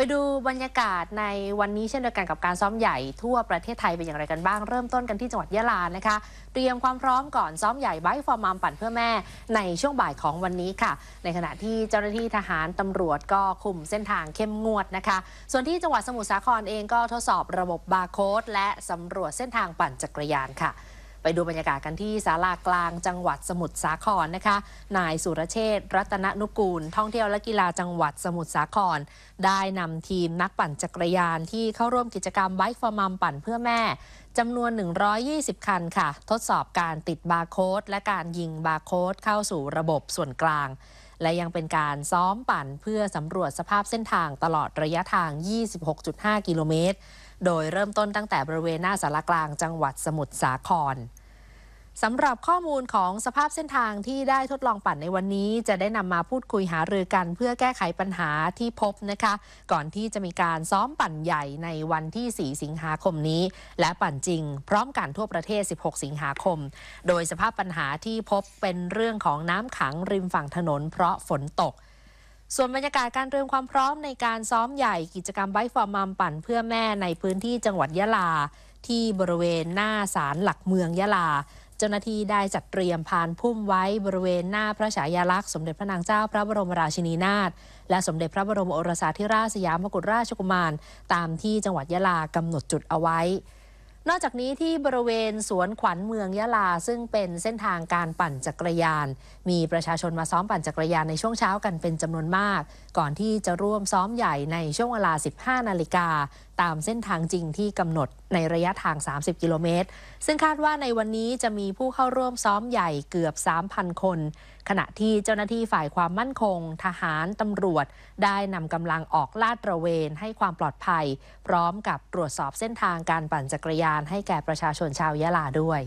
ไปดูบรรยากาศในวันนี้เช่นเดียวกันกับการซ้อมใหญ่ทั่วประเทศไทยเป็นอย่างไรกันบ้างเริ่มต้นกันที่จังหวัดยะลานะคะ เตรียมความพร้อมก่อนซ้อมใหญ่ ไบฟอร์มามปั่นเพื่อแม่ในช่วงบ่ายของวันนี้ค่ะ ในขณะที่เจ้าหน้าที่ทหารตำรวจก็คุมเส้นทางเข้มงวดนะคะ ส่วนที่จังหวัดสมุทรสาครเองก็ทดสอบระบบบาร์โค้ดและสำรวจเส้นทางปั่นจักรยานค่ะไปดูบรรยากาศกันที่ศาลากลางจังหวัดสมุทรสาครนะคะ นายสุรเชษรัตนนุกูล ท่องเที่ยวและกีฬาจังหวัดสมุทรสาคร ได้นำทีมนักปั่นจักรยานที่เข้าร่วมกิจกรรมไบค์ฟอร์มัมปั่นเพื่อแม่จำนวน 120 คันค่ะ ทดสอบการติดบาร์โค้ดและการยิงบาร์โค้ดเข้าสู่ระบบส่วนกลางและยังเป็นการซ้อมปั่นเพื่อสำรวจสภาพเส้นทางตลอดระยะทาง 26.5 กิโลเมตร โดยเริ่มต้นตั้งแต่บริเวณหน้าสารกลางจังหวัดสมุทรสาครสำหรับข้อมูลของสภาพเส้นทางที่ได้ทดลองปั่นในวันนี้ จะได้นำมาพูดคุยหารือกันเพื่อแก้ไขปัญหาที่พบนะคะ ก่อนที่จะมีการซ้อมปั่นใหญ่ในวันที่ 4 สิงหาคมนี้ และปั่นจริง พร้อมกันทั่วประเทศ 16 สิงหาคม โดยสภาพปัญหาที่พบเป็นเรื่องของน้ำขังริมฝั่งถนนเพราะฝนตก ส่วนบรรยากาศการเตรียมความพร้อมในการซ้อมใหญ่กิจกรรมไบฟอร์มัมปั่นเพื่อแม่ในพื้นที่จังหวัดยะลา ที่บริเวณหน้าศาลหลักเมืองยะลาเจ้าหน้าที่ได้จัดเตรียมพานพุ่มไว้บริเวณหน้าพระฉายาลักษณ์สมเด็จพระนางเจ้า พระบรมราชินีนาถและสมเด็จพระบรมโอรสาธิราชสยามกุฎราชกุมาร ตามที่จังหวัดยะลากำหนดจุดเอาไว้ นอกจากนี้ที่บริเวณสวนขวัญเมืองยะลาซึ่งเป็นเส้นทางการปั่นจักรยาน มีประชาชนมาซ้อมปั่นจักรยานในช่วงเช้ากันเป็นจำนวนมาก ก่อนที่จะร่วมซ้อมใหญ่ในช่วงเวลา 15 นาฬิกาตามเส้นทางจริงที่กำหนดในระยะทาง 30 กิโลเมตร ซึ่งคาดว่าในวันนี้จะมีผู้เข้าร่วมซ้อมใหญ่เกือบ 3,000 คน ขณะที่เจ้าหน้าที่ฝ่ายความมั่นคง ทหารตำรวจ ได้นำกำลังออกลาดตระเวน ให้ความปลอดภัยพร้อมกับตรวจสอบเส้นทางการปั่นจักรยานให้แก่ประชาชนชาวยะลาด้วย